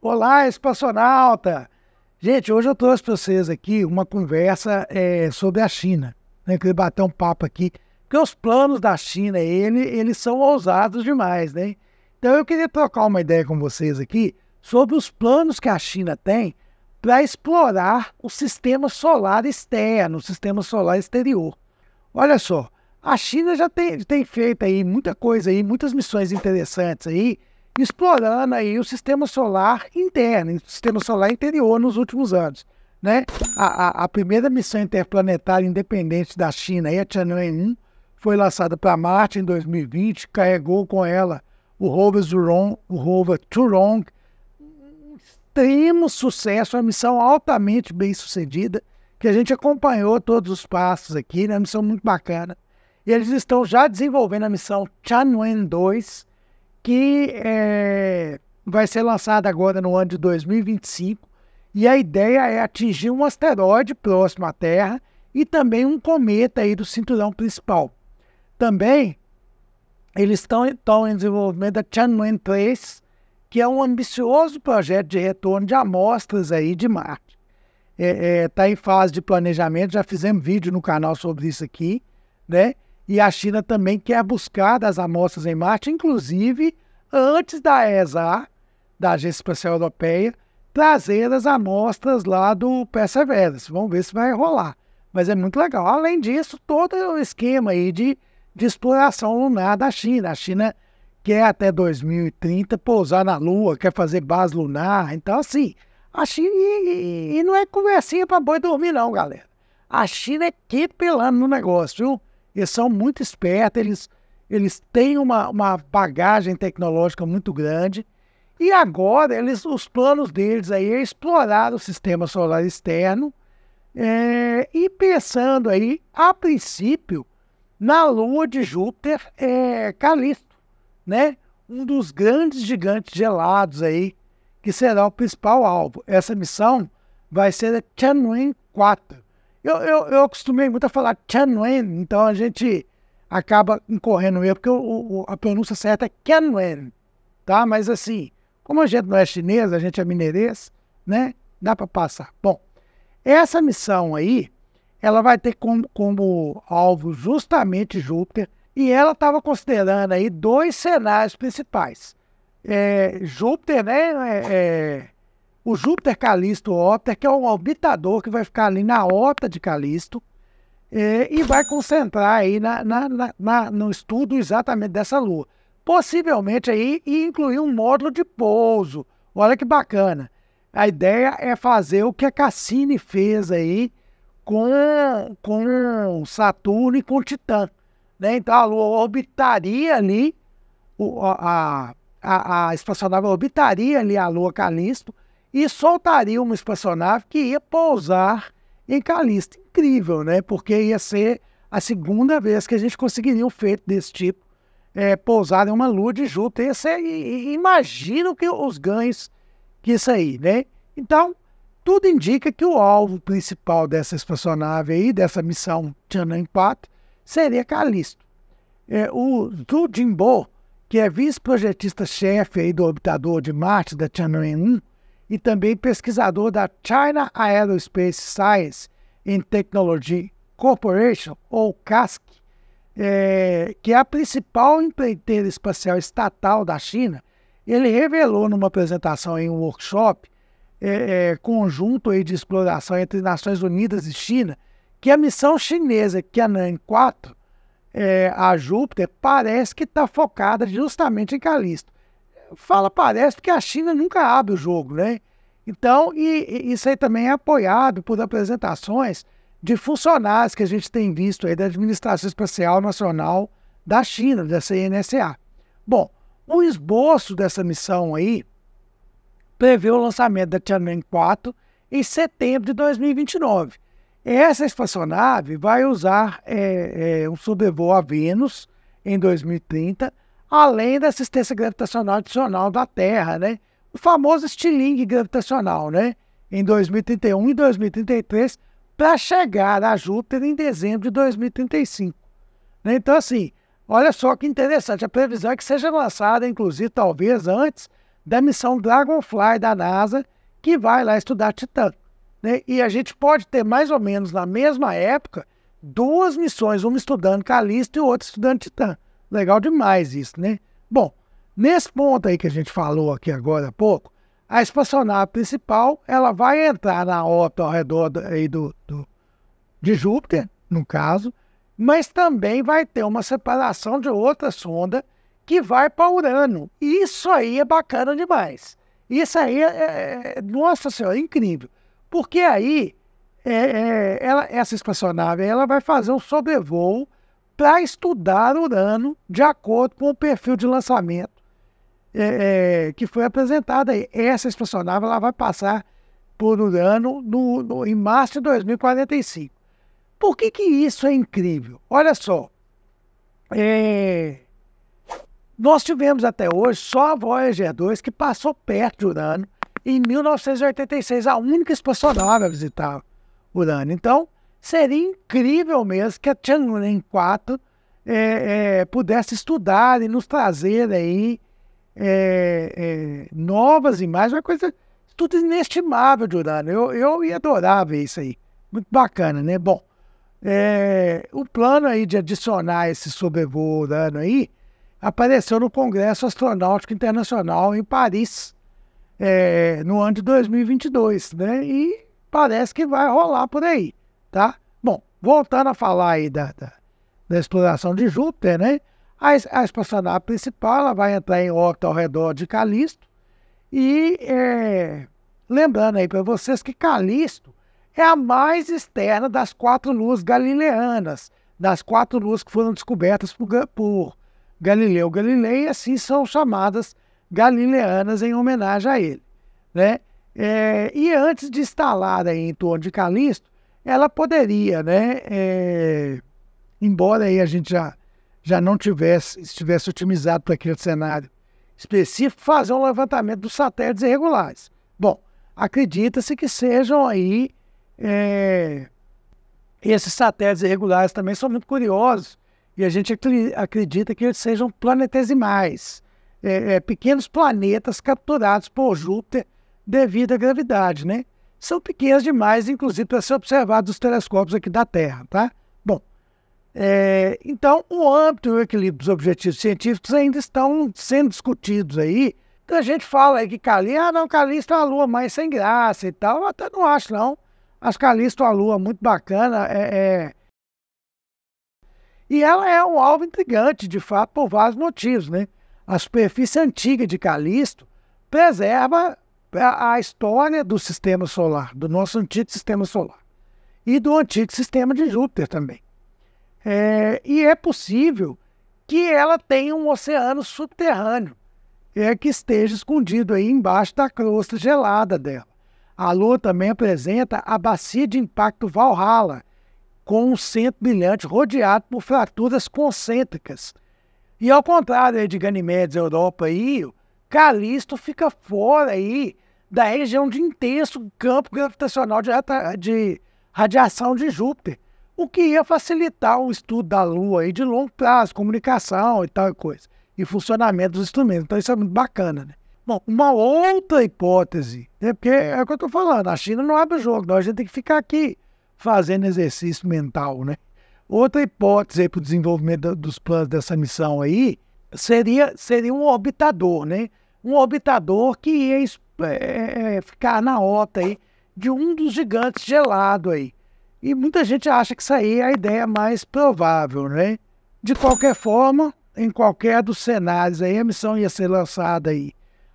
Olá, espaçonauta! Gente, hoje eu trouxe para vocês aqui uma conversa é, sobre a China. Né? Eu queria bater um papo aqui, porque os planos da China, ele, eles são ousados demais, né? Então eu queria trocar uma ideia com vocês aqui sobre os planos que a China tem para explorar o sistema solar externo, o sistema solar exterior. Olha só, a China já tem, tem feito aí muita coisa aí, muitas missões interessantes aí, explorando aí o sistema solar interno, o sistema solar interior nos últimos anos. Né? A, a, a primeira missão interplanetária independente da China, a Tianwen 1, foi lançada para Marte em 2020, carregou com ela o rover Zhurong, o rover Turong, extremo sucesso, uma missão altamente bem sucedida, que a gente acompanhou todos os passos aqui, né? uma missão muito bacana. E eles estão já desenvolvendo a missão Tianwen 2, que é, vai ser lançada agora no ano de 2025. E a ideia é atingir um asteroide próximo à Terra e também um cometa aí do cinturão principal. Também eles estão, estão em desenvolvimento da Tianwen 3, que é um ambicioso projeto de retorno de amostras aí de Marte. Está é, é, tá em fase de planejamento, já fizemos vídeo no canal sobre isso aqui, né? E a China também quer buscar das amostras em Marte, inclusive antes da ESA, da Agência Espacial Europeia, trazer as amostras lá do Perseverance. Vamos ver se vai rolar. Mas é muito legal. Além disso, todo o esquema aí de, de exploração lunar da China. A China quer até 2030 pousar na Lua, quer fazer base lunar. Então, assim, a China. E, e, e não é conversinha para boi dormir, não, galera. A China é que pelando no negócio, viu? Eles são muito espertos, eles eles têm uma, uma bagagem tecnológica muito grande. E agora, eles, os planos deles aí é explorar o sistema solar externo é, e pensando aí, a princípio, na lua de Júpiter, é, eh, Calisto, né? um dos grandes gigantes gelados aí, que será o principal alvo. Essa missão vai ser a Tianwen 4. Eu, eu, eu costumei muito a falar Tianwen, então a gente acaba incorrendo erro, porque o, o, a pronúncia certa é Kenwen, tá? Mas assim, como a gente não é chinês, a gente é mineirês, né? Dá para passar. Bom, essa missão aí, ela vai ter como, como alvo justamente Júpiter, e ela estava considerando aí dois cenários principais. É, Júpiter, né? É, é, o Júpiter Calisto Ópter, que é um orbitador que vai ficar ali na órbita de Calisto, é, e vai concentrar aí na, na, na, no estudo exatamente dessa lua. Possivelmente aí incluir um módulo de pouso. Olha que bacana. A ideia é fazer o que a Cassini fez aí com, com Saturno e com Titã. Né? Então a Lua orbitaria ali, a, a, a espaçonave orbitaria ali a Lua Calisto e soltaria uma espaçonave que ia pousar em Calisto incrível, né? Porque ia ser a segunda vez que a gente conseguiria um feito desse tipo é, pousar em uma lua de Júpiter. Ia ser, e, e, imagino que os ganhos que isso aí, né? Então, tudo indica que o alvo principal dessa espaçonave aí, dessa missão Tiananmen 4, seria Calisto. É, o Zhu Jinbo, que é vice-projetista-chefe aí do orbitador de Marte da Tiananmen 1 e também pesquisador da China Aerospace Science, in Technology Corporation, ou CASC, é, que é a principal empreiteira espacial estatal da China, ele revelou numa apresentação em um workshop é, é, conjunto de exploração entre Nações Unidas e China que a missão chinesa Tiananmen 4 é, a Júpiter parece que está focada justamente em Calisto. Fala parece porque a China nunca abre o jogo, né? Então, e, e isso aí também é apoiado por apresentações de funcionários que a gente tem visto aí da Administração Espacial Nacional da China, da CNSA. Bom, o esboço dessa missão aí prevê o lançamento da Tianwen 4 em setembro de 2029. Essa espaçonave vai usar é, é, um sobrevoo a Vênus em 2030, além da assistência gravitacional adicional da Terra, né? o famoso estilingue gravitacional, né? Em 2031 e 2033, para chegar a Júpiter em dezembro de 2035. Né? Então, assim, olha só que interessante. A previsão é que seja lançada, inclusive, talvez antes da missão Dragonfly da NASA, que vai lá estudar Titã. Né? E a gente pode ter mais ou menos na mesma época duas missões, uma estudando Calisto e outra estudando Titã. Legal demais isso, né? Bom, Nesse ponto aí que a gente falou aqui agora há pouco, a espaçonave principal ela vai entrar na órbita ao redor do, aí do, do, de Júpiter, no caso, mas também vai ter uma separação de outra sonda que vai para Urano. Isso aí é bacana demais. Isso aí é, é, é nossa senhora, é incrível. Porque aí é, é, ela, essa espaçonave ela vai fazer um sobrevoo para estudar Urano de acordo com o perfil de lançamento é, é, que foi apresentada aí. Essa espaçonave ela vai passar por Urano no, no, em março de 2045. Por que, que isso é incrível? Olha só. É, nós tivemos até hoje só a Voyager 2 que passou perto de Urano em 1986, a única espaçonave a visitar Urano. Então, seria incrível mesmo que a Tianwen 4 é, é, pudesse estudar e nos trazer aí é, é, novas imagens, uma coisa tudo inestimável de Urano. Né? Eu, eu ia adorar ver isso aí. Muito bacana, né? Bom, é, o plano aí de adicionar esse sobrevoo Urano aí apareceu no Congresso Astronáutico Internacional em Paris é, no ano de 2022, né? E parece que vai rolar por aí, tá? Bom, voltando a falar aí da, da, da exploração de Júpiter, né? A, a espaçonave principal ela vai entrar em órbita ao redor de Calisto. E é, lembrando aí para vocês que Calisto é a mais externa das quatro luas galileanas, das quatro luas que foram descobertas por, por Galileu Galilei, e assim são chamadas galileanas em homenagem a ele. Né? É, e antes de instalar aí em torno de Calisto, ela poderia, né, é, embora aí a gente já já não tivesse, estivesse otimizado para aquele cenário específico, fazer um levantamento dos satélites irregulares. Bom, acredita-se que sejam aí. É... esses satélites irregulares também são muito curiosos e a gente acredita que eles sejam planetesimais, é, é, pequenos planetas capturados por Júpiter devido à gravidade, né? São pequenos demais, inclusive, para ser observados os telescópios aqui da Terra, tá? É, então, o âmbito e o equilíbrio dos objetivos científicos ainda estão sendo discutidos aí. Então, a gente fala aí que Calista, ah, não, Calista é uma lua mais sem graça e tal. Eu até não acho, não. Acho Calista uma lua muito bacana. É, é... E ela é um alvo intrigante, de fato, por vários motivos. Né? A superfície antiga de Calisto preserva a história do sistema solar, do nosso antigo sistema solar e do antigo sistema de Júpiter também. É, e é possível que ela tenha um oceano subterrâneo é, que esteja escondido aí embaixo da crosta gelada dela. A Lua também apresenta a bacia de impacto Valhalla, com um centro brilhante rodeado por fraturas concêntricas. E ao contrário de Ganymedes, Europa e Io, Calisto fica fora aí da região de intenso campo gravitacional de, de radiação de Júpiter, o que ia facilitar o estudo da Lua aí de longo prazo, comunicação e tal coisa, e funcionamento dos instrumentos. Então isso é muito bacana, né? Bom, uma outra hipótese, né? porque é o que eu estou falando, a China não abre o jogo, nós então a gente tem que ficar aqui fazendo exercício mental, né? Outra hipótese para o desenvolvimento dos planos dessa missão aí seria, seria um orbitador, né? Um orbitador que ia é, é ficar na rota aí de um dos gigantes gelado aí. E muita gente acha que isso aí é a ideia mais provável, né? De qualquer forma, em qualquer dos cenários, aí, a missão ia ser lançada aí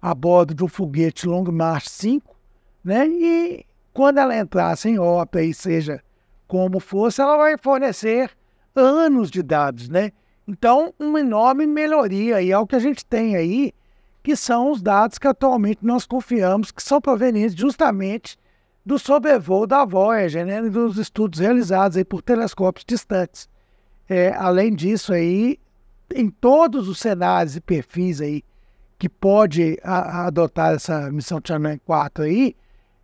a bordo de um foguete Long March 5, né? E quando ela entrasse em órbita seja como fosse, ela vai fornecer anos de dados, né? Então, uma enorme melhoria aí ao é que a gente tem aí, que são os dados que atualmente nós confiamos que são provenientes justamente do sobrevoo da Voyager né, e dos estudos realizados aí por telescópios distantes. É, além disso, aí, em todos os cenários e perfis aí, que pode a, a adotar essa missão Tiananmen 4 aí,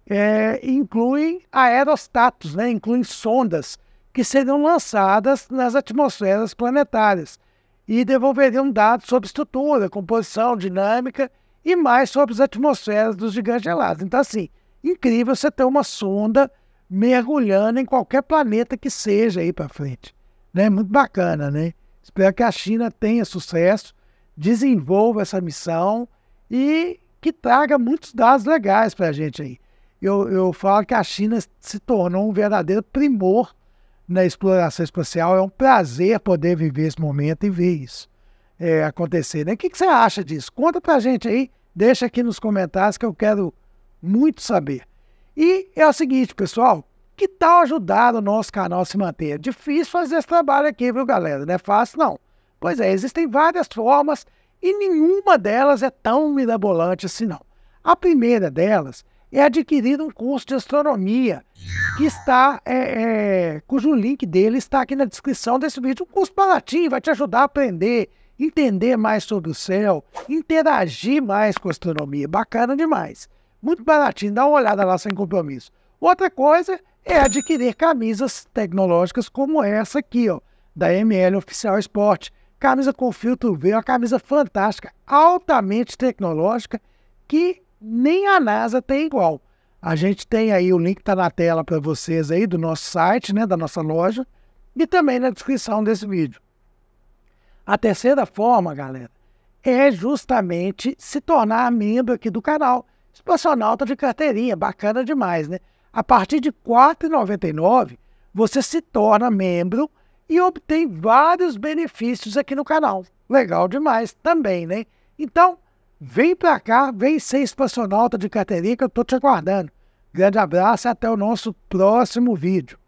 é, incluem aerostatos, né, incluem sondas que serão lançadas nas atmosferas planetárias e devolveriam dados sobre estrutura, composição, dinâmica e mais sobre as atmosferas dos gigantes gelados. Então, assim, incrível você ter uma sonda mergulhando em qualquer planeta que seja aí para frente. Né? Muito bacana, né? Espero que a China tenha sucesso, desenvolva essa missão e que traga muitos dados legais para a gente aí. Eu, eu falo que a China se tornou um verdadeiro primor na exploração espacial. É um prazer poder viver esse momento e ver isso é, acontecer. Né? O que, que você acha disso? Conta para a gente aí, deixa aqui nos comentários que eu quero muito saber. E é o seguinte, pessoal, que tal ajudar o nosso canal a se manter? Difícil fazer esse trabalho aqui, viu, galera? Não é fácil, não. Pois é, existem várias formas e nenhuma delas é tão mirabolante assim, não. A primeira delas é adquirir um curso de astronomia, que está, é, é, cujo link dele está aqui na descrição desse vídeo. Um curso baratinho, vai te ajudar a aprender, entender mais sobre o céu, interagir mais com a astronomia. Bacana demais muito baratinho, dá uma olhada lá sem compromisso. Outra coisa é adquirir camisas tecnológicas como essa aqui, ó, da ML Oficial Sport. Camisa com filtro V, uma camisa fantástica, altamente tecnológica, que nem a NASA tem igual. A gente tem aí o link está na tela para vocês aí do nosso site, né, da nossa loja, e também na descrição desse vídeo. A terceira forma, galera, é justamente se tornar membro aqui do canal. Espaçonauta de carteirinha, bacana demais, né? A partir de R$ 4,99, você se torna membro e obtém vários benefícios aqui no canal. Legal demais também, né? Então, vem pra cá, vem ser espaçonauta de carteirinha que eu tô te aguardando. Grande abraço e até o nosso próximo vídeo.